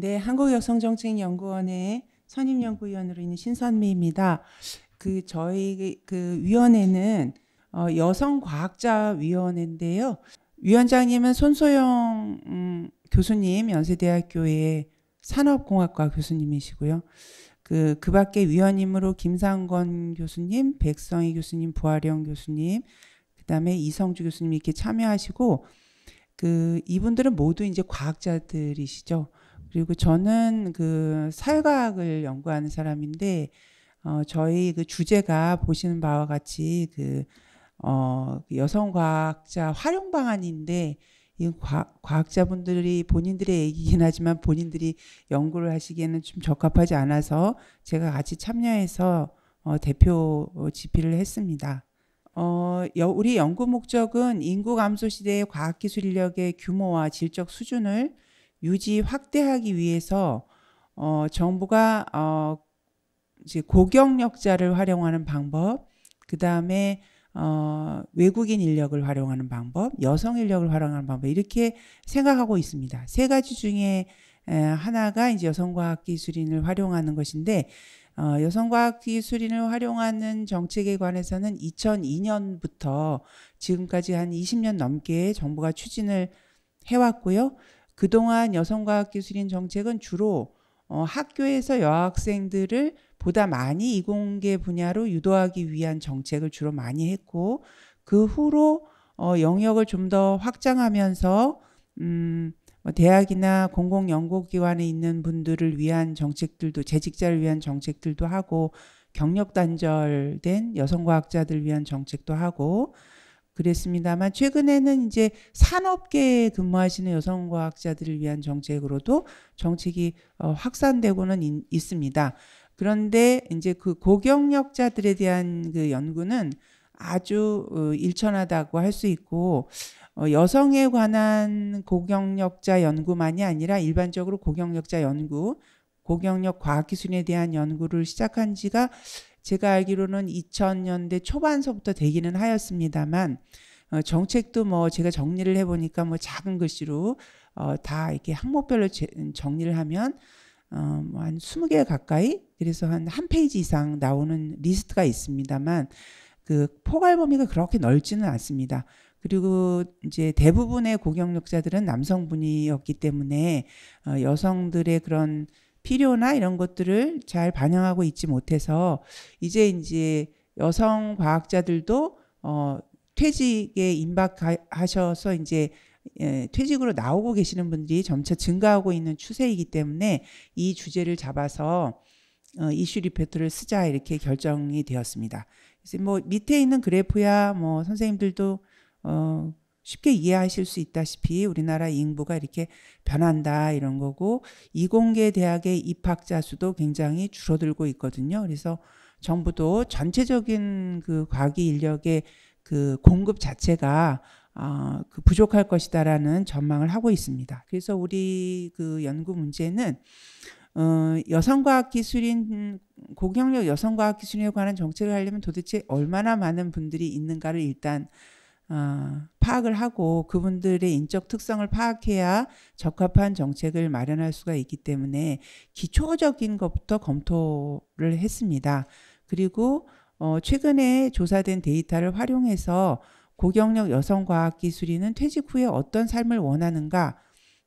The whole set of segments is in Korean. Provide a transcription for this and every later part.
네, 한국여성정책연구원의 선임연구위원으로 있는 신선미입니다. 그 저희 그 위원회는 어, 여성과학자위원회인데요. 위원장님은 손소영 음, 교수님 연세대학교의 산업공학과 교수님이시고요. 그, 그 밖에 위원님으로 김상건 교수님, 백성희 교수님, 부하령 교수님, 그 다음에 이성주 교수님 이렇게 참여하시고, 그, 이분들은 모두 이제 과학자들이시죠. 그리고 저는 그 사회과학을 연구하는 사람인데 어, 저희 그 주제가 보시는 바와 같이 그 어, 그 여성 과학자 활용 방안인데 이 과, 과학자분들이 본인들의 얘기긴 하지만 본인들이 연구를 하시기에는 좀 적합하지 않아서 제가 같이 참여해서 어, 대표 집필을 했습니다. 어, 여, 우리 연구 목적은 인구 감소 시대의 과학기술 인력의 규모와 질적 수준을 유지 확대하기 위해서 어, 정부가 어, 이제 고경력자를 활용하는 방법, 그 다음에 어, 외국인 인력을 활용하는 방법, 여성 인력을 활용하는 방법 이렇게 생각하고 있습니다. 세 가지 중에 하나가 이제 여성과학기술인을 활용하는 것인데 어, 여성과학기술인을 활용하는 정책에 관해서는 2002년부터 지금까지 한 20년 넘게 정부가 추진을 해왔고요. 그동안 여성과학기술인 정책은 주로 어, 학교에서 여학생들을 보다 많이 이공계 분야로 유도하기 위한 정책을 주로 많이 했고 그 후로 어, 영역을 좀 더 확장하면서 음, 뭐 대학이나 공공연구기관에 있는 분들을 위한 정책들도 재직자를 위한 정책들도 하고 경력 단절된 여성과학자들 위한 정책도 하고 그랬습니다만 최근에는 이제 산업계에 근무하시는 여성 과학자들을 위한 정책으로도 정책이 어, 확산되고는 인, 있습니다. 그런데 이제 그 고경력자들에 대한 그 연구는 아주 어, 일천하다고 할 수 있고 어, 여성에 관한 고경력자 연구만이 아니라 일반적으로 고경력자 연구, 고경력 과학기술에 대한 연구를 시작한 지가 제가 알기로는 2000년대 초반서부터 되기는 하였습니다만 어, 정책도 뭐 제가 정리를 해보니까 뭐 작은 글씨로 어, 다 이렇게 항목별로 제, 음, 정리를 하면 어, 뭐한 20개 가까이 그래서 한 한 페이지 이상 나오는 리스트가 있습니다만 그 포괄 범위가 그렇게 넓지는 않습니다. 그리고 이제 대부분의 고경력자들은 남성분이었기 때문에 어, 여성들의 그런 필요나 이런 것들을 잘 반영하고 있지 못해서 이제 이제 여성 과학자들도 어, 퇴직에 임박하셔서 이제 예, 퇴직으로 나오고 계시는 분들이 점차 증가하고 있는 추세이기 때문에 이 주제를 잡아서 어, 이슈 리포트를 쓰자 이렇게 결정이 되었습니다. 그래서 뭐 밑에 있는 그래프야 뭐 선생님들도 어 쉽게 이해하실 수 있다시피 우리나라 인구가 이렇게 변한다 이런 거고 이공계 대학의 입학자 수도 굉장히 줄어들고 있거든요. 그래서 정부도 전체적인 그 과기 인력의 그 공급 자체가 어, 그 부족할 것이다라는 전망을 하고 있습니다. 그래서 우리 그 연구 문제는 어, 여성과학기술인 고경력 여성과학기술에 관한 정책을 하려면 도대체 얼마나 많은 분들이 있는가를 일단 어, 파악을 하고 그분들의 인적 특성을 파악해야 적합한 정책을 마련할 수가 있기 때문에 기초적인 것부터 검토를 했습니다. 그리고 어, 최근에 조사된 데이터를 활용해서 고경력 여성과학기술인은 퇴직 후에 어떤 삶을 원하는가,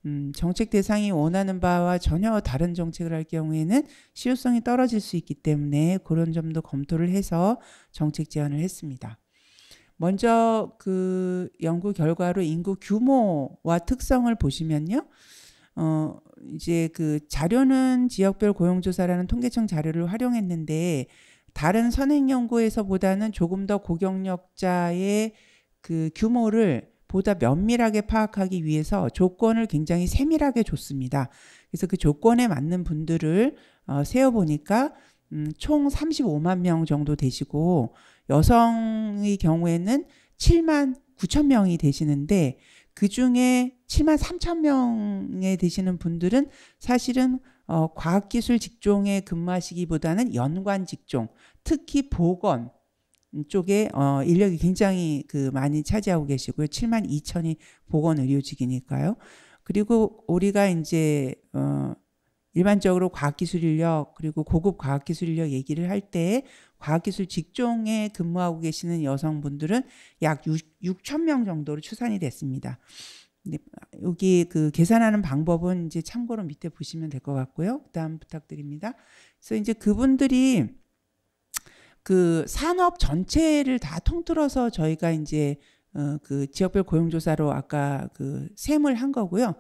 음, 정책 대상이 원하는 바와 전혀 다른 정책을 할 경우에는 실효성이 떨어질 수 있기 때문에 그런 점도 검토를 해서 정책 제안을 했습니다. 먼저 그 연구 결과로 인구 규모와 특성을 보시면요. 어, 이제 그 자료는 지역별 고용조사라는 통계청 자료를 활용했는데 다른 선행 연구에서보다는 조금 더 고경력자의 그 규모를 보다 면밀하게 파악하기 위해서 조건을 굉장히 세밀하게 줬습니다. 그래서 그 조건에 맞는 분들을 어, 세어보니까 음, 총 35만 명 정도 되시고 여성의 경우에는 7만 9천 명이 되시는데 그 중에 7만 3천 명에 되시는 분들은 사실은 어, 과학기술 직종에 근무하시기보다는 연관 직종, 특히 보건 쪽에 어, 인력이 굉장히 그 많이 차지하고 계시고요. 7만 2천이 보건 의료직이니까요. 그리고 우리가 이제 어, 일반적으로 과학기술 인력 그리고 고급 과학기술 인력 얘기를 할 때 과학기술 직종에 근무하고 계시는 여성분들은 약 6, 6천 명 정도로 추산이 됐습니다. 여기 그 계산하는 방법은 이제 참고로 밑에 보시면 될 것 같고요. 그다음 부탁드립니다. 그래서 이제 그분들이 그 산업 전체를 다 통틀어서 저희가 이제 어그 지역별 고용조사로 아까 그 셈을 한 거고요.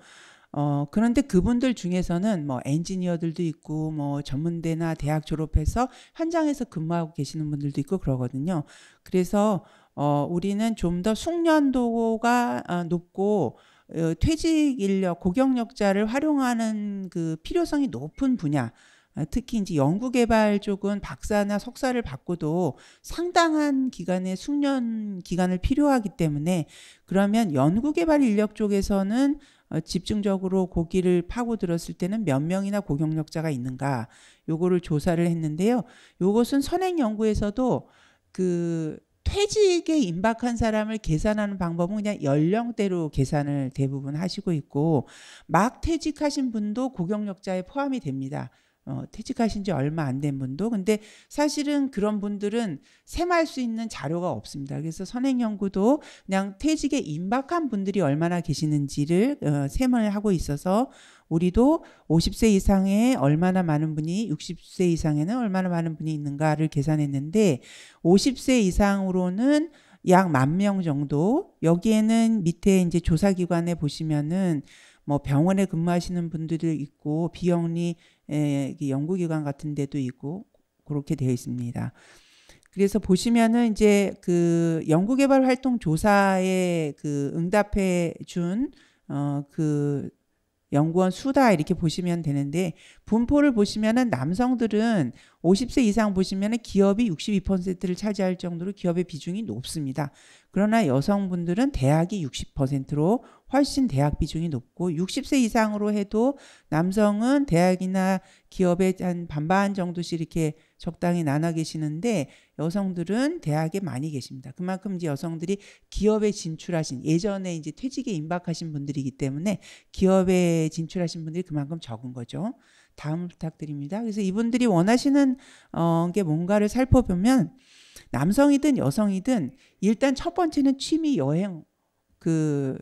어, 그런데 그분들 중에서는 뭐 엔지니어들도 있고 뭐 전문대나 대학 졸업해서 현장에서 근무하고 계시는 분들도 있고 그러거든요. 그래서 어, 우리는 좀 더 숙련도가 어, 높고 어, 퇴직 인력, 고경력자를 활용하는 그 필요성이 높은 분야. 아, 특히 이제 연구개발 쪽은 박사나 석사를 받고도 상당한 기간의 숙련 기간을 필요하기 때문에 그러면 연구개발 인력 쪽에서는 어, 집중적으로 고기를 파고들었을 때는 몇 명이나 고경력자가 있는가 요거를 조사를 했는데요. 요것은 선행 연구에서도 그 퇴직에 임박한 사람을 계산하는 방법은 그냥 연령대로 계산을 대부분 하시고 있고 막 퇴직하신 분도 고경력자에 포함이 됩니다. 어, 퇴직하신 지 얼마 안 된 분도 근데 사실은 그런 분들은 셈할 수 있는 자료가 없습니다. 그래서 선행 연구도 그냥 퇴직에 임박한 분들이 얼마나 계시는지를 어, 셈을 하고 있어서 우리도 50세 이상에 얼마나 많은 분이 60세 이상에는 얼마나 많은 분이 있는가를 계산했는데 50세 이상으로는 약 만 명 정도 여기에는 밑에 이제 조사기관에 보시면은 뭐 병원에 근무하시는 분들도 있고 비영리 예, 예, 연구기관 같은 데도 있고 그렇게 되어 있습니다. 그래서 보시면은 이제 그 연구개발 활동 조사에 그 응답해 준 어 그 연구원 수다 이렇게 보시면 되는데 분포를 보시면은 남성들은 50세 이상 보시면 기업이 62%를 차지할 정도로 기업의 비중이 높습니다. 그러나 여성분들은 대학이 60%로 훨씬 대학 비중이 높고 60세 이상으로 해도 남성은 대학이나 기업의 한 반반 정도씩 이렇게 적당히 나눠 계시는데 여성들은 대학에 많이 계십니다. 그만큼 이제 여성들이 기업에 진출하신 예전에 이제 퇴직에 임박하신 분들이기 때문에 기업에 진출하신 분들이 그만큼 적은 거죠. 다음 부탁드립니다. 그래서 이분들이 원하시는 어, 게 뭔가를 살펴보면 남성이든 여성이든 일단 첫 번째는 취미 여행 그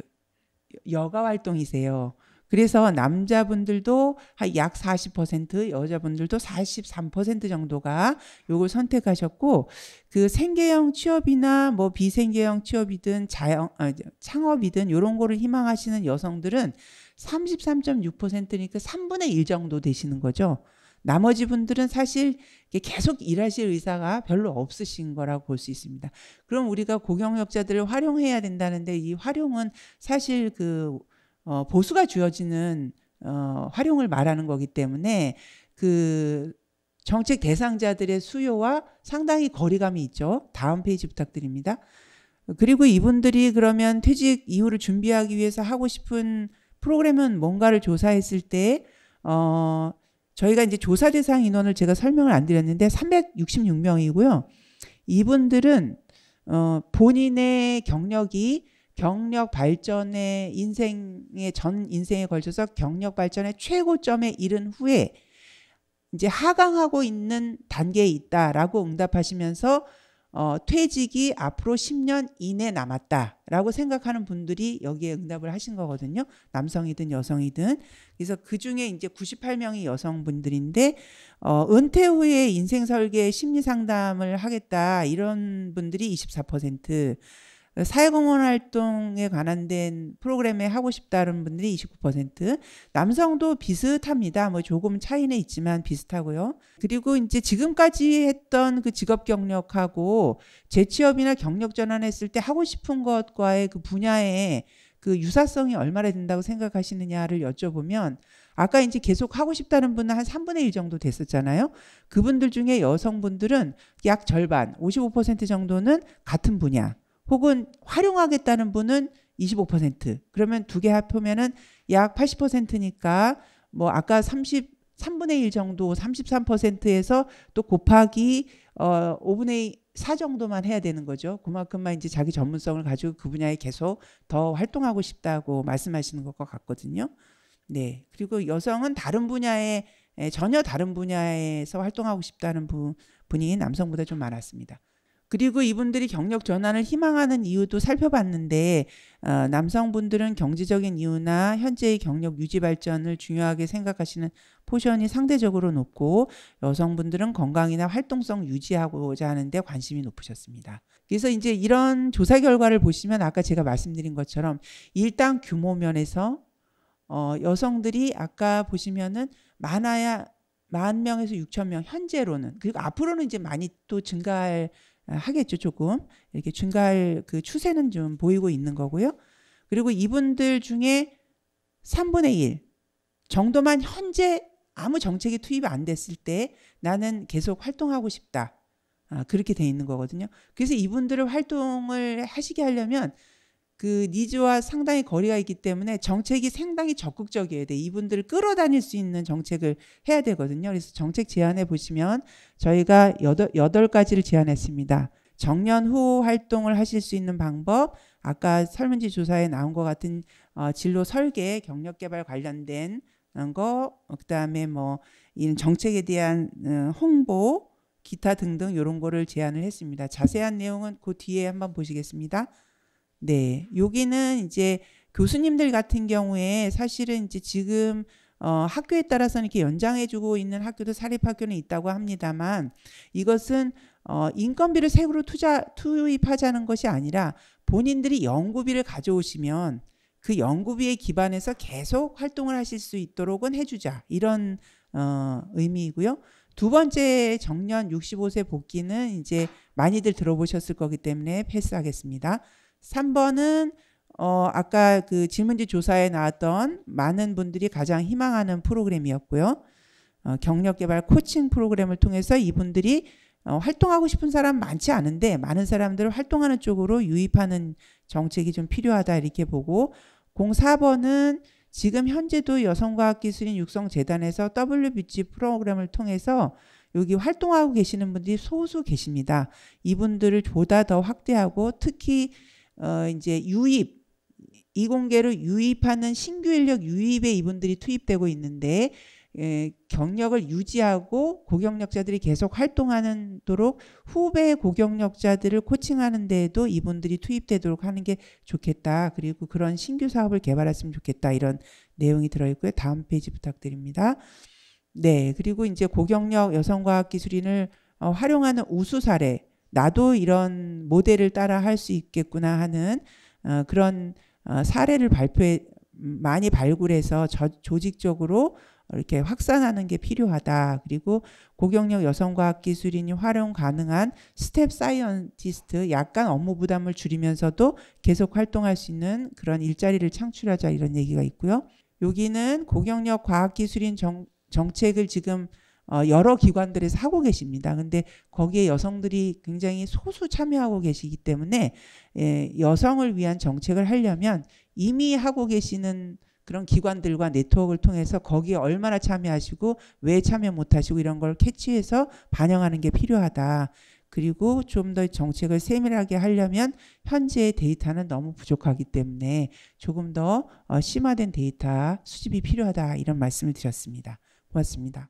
여가 활동이세요. 그래서 남자분들도 약 40%, 여자분들도 43% 정도가 요걸 선택하셨고 그 생계형 취업이나 뭐 비생계형 취업이든 자영 아, 창업이든 요런 거를 희망하시는 여성들은 33.6%니까 3분의 1 정도 되시는 거죠. 나머지 분들은 사실 계속 일하실 의사가 별로 없으신 거라고 볼 수 있습니다. 그럼 우리가 고경력자들을 활용해야 된다는데 이 활용은 사실 그 어, 보수가 주어지는 어, 활용을 말하는 거기 때문에 그 정책 대상자들의 수요와 상당히 거리감이 있죠. 다음 페이지 부탁드립니다. 그리고 이분들이 그러면 퇴직 이후를 준비하기 위해서 하고 싶은 프로그램은 뭔가를 조사했을 때, 어, 저희가 이제 조사 대상 인원을 제가 설명을 안 드렸는데 366명이고요. 이분들은, 어, 본인의 경력이 경력 발전의 인생의 전 인생에 걸쳐서 경력 발전의 최고점에 이른 후에 이제 하강하고 있는 단계에 있다라고 응답하시면서 어, 퇴직이 앞으로 10년 이내 남았다라고 생각하는 분들이 여기에 응답을 하신 거거든요. 남성이든 여성이든. 그래서 그 중에 이제 98명이 여성분들인데, 어, 은퇴 후에 인생 설계 심리 상담을 하겠다 이런 분들이 24%, 사회공헌 활동에 관한된 프로그램에 하고 싶다는 분들이 29%, 남성도 비슷합니다. 뭐 조금 차이는 있지만 비슷하고요. 그리고 이제 지금까지 했던 그 직업 경력하고 재취업이나 경력 전환했을 때 하고 싶은 것과의 그 분야에 그 유사성이 얼마나 된다고 생각하시느냐를 여쭤보면 아까 이제 계속 하고 싶다는 분은 한 3분의 1 정도 됐었잖아요. 그분들 중에 여성분들은 약 절반, 55% 정도는 같은 분야. 혹은 활용하겠다는 분은 25% 그러면 두 개 합하면은 약 80%니까 뭐 아까 30 3분의 1 정도 33%에서 또 곱하기 어 5분의 4 정도만 해야 되는 거죠. 그만큼만 이제 자기 전문성을 가지고 그 분야에 계속 더 활동하고 싶다고 말씀하시는 것과 같거든요. 네. 그리고 여성은 다른 분야에 전혀 다른 분야에서 활동하고 싶다는 분, 분이 남성보다 좀 많았습니다. 그리고 이분들이 경력 전환을 희망하는 이유도 살펴봤는데 어, 남성분들은 경제적인 이유나 현재의 경력 유지 발전을 중요하게 생각하시는 포션이 상대적으로 높고 여성분들은 건강이나 활동성 유지하고자 하는데 관심이 높으셨습니다. 그래서 이제 이런 조사 결과를 보시면 아까 제가 말씀드린 것처럼 일단 규모 면에서 어, 여성들이 아까 보시면은 많아야 만 명에서 육천 명 현재로는 그리고 앞으로는 이제 많이 또 증가할 하겠죠, 조금. 이렇게 증가할 그 추세는 좀 보이고 있는 거고요. 그리고 이분들 중에 3분의 1 정도만 현재 아무 정책이 투입 이안 됐을 때 나는 계속 활동하고 싶다. 아, 그렇게 돼 있는 거거든요. 그래서 이분들을 활동을 하시게 하려면 그 니즈와 상당히 거리가 있기 때문에 정책이 상당히 적극적이어야 돼. 이분들을 끌어다닐 수 있는 정책을 해야 되거든요. 그래서 정책 제안에 보시면 저희가 여덟, 여덟 가지를 제안했습니다. 정년 후 활동을 하실 수 있는 방법, 아까 설문지 조사에 나온 것 같은 어, 진로 설계, 경력 개발 관련된 어, 거, 그다음에 뭐 이런 정책에 대한 음, 홍보, 기타 등등 이런 거를 제안을 했습니다. 자세한 내용은 그 뒤에 한번 보시겠습니다. 네. 여기는 이제 교수님들 같은 경우에 사실은 이제 지금 어, 학교에 따라서는 이렇게 연장해주고 있는 학교도 사립학교는 있다고 합니다만 이것은 어, 인건비를 세금으로 투자, 투입하자는 것이 아니라 본인들이 연구비를 가져오시면 그 연구비에 기반해서 계속 활동을 하실 수 있도록은 해주자. 이런, 어, 의미이고요. 두 번째 정년 65세 복귀는 이제 많이들 들어보셨을 거기 때문에 패스하겠습니다. 3번은 어, 아까 그 질문지 조사에 나왔던 많은 분들이 가장 희망하는 프로그램이었고요. 어, 경력 개발 코칭 프로그램을 통해서 이분들이 어, 활동하고 싶은 사람 많지 않은데 많은 사람들을 활동하는 쪽으로 유입하는 정책이 좀 필요하다 이렇게 보고 04번은 지금 현재도 여성과학기술인 육성재단에서 WBG 프로그램을 통해서 여기 활동하고 계시는 분들이 소수 계십니다. 이분들을 보다 더 확대하고 특히 어 이제 유입 이공계를 유입하는 신규 인력 유입에 이분들이 투입되고 있는데 에, 예, 경력을 유지하고 고경력자들이 계속 활동하는도록 후배 고경력자들을 코칭하는 데에도 이분들이 투입되도록 하는 게 좋겠다. 그리고 그런 신규 사업을 개발했으면 좋겠다. 이런 내용이 들어있고요. 다음 페이지 부탁드립니다. 네. 그리고 이제 고경력 여성과학기술인을 어, 활용하는 우수 사례. 나도 이런 모델을 따라 할 수 있겠구나 하는 어, 그런 어, 사례를 발표해 많이 발굴해서 저, 조직적으로 이렇게 확산하는 게 필요하다. 그리고 고경력 여성과학기술인이 활용 가능한 스텝 사이언티스트, 약간 업무 부담을 줄이면서도 계속 활동할 수 있는 그런 일자리를 창출하자 이런 얘기가 있고요. 여기는 고경력 과학기술인 정, 정책을 지금 어, 여러 기관들에서 하고 계십니다. 근데 거기에 여성들이 굉장히 소수 참여하고 계시기 때문에 예, 여성을 위한 정책을 하려면 이미 하고 계시는 그런 기관들과 네트워크를 통해서 거기에 얼마나 참여하시고 왜 참여 못하시고 이런 걸 캐치해서 반영하는 게 필요하다. 그리고 좀 더 정책을 세밀하게 하려면 현재의 데이터는 너무 부족하기 때문에 조금 더 어, 심화된 데이터 수집이 필요하다 이런 말씀을 드렸습니다. 고맙습니다.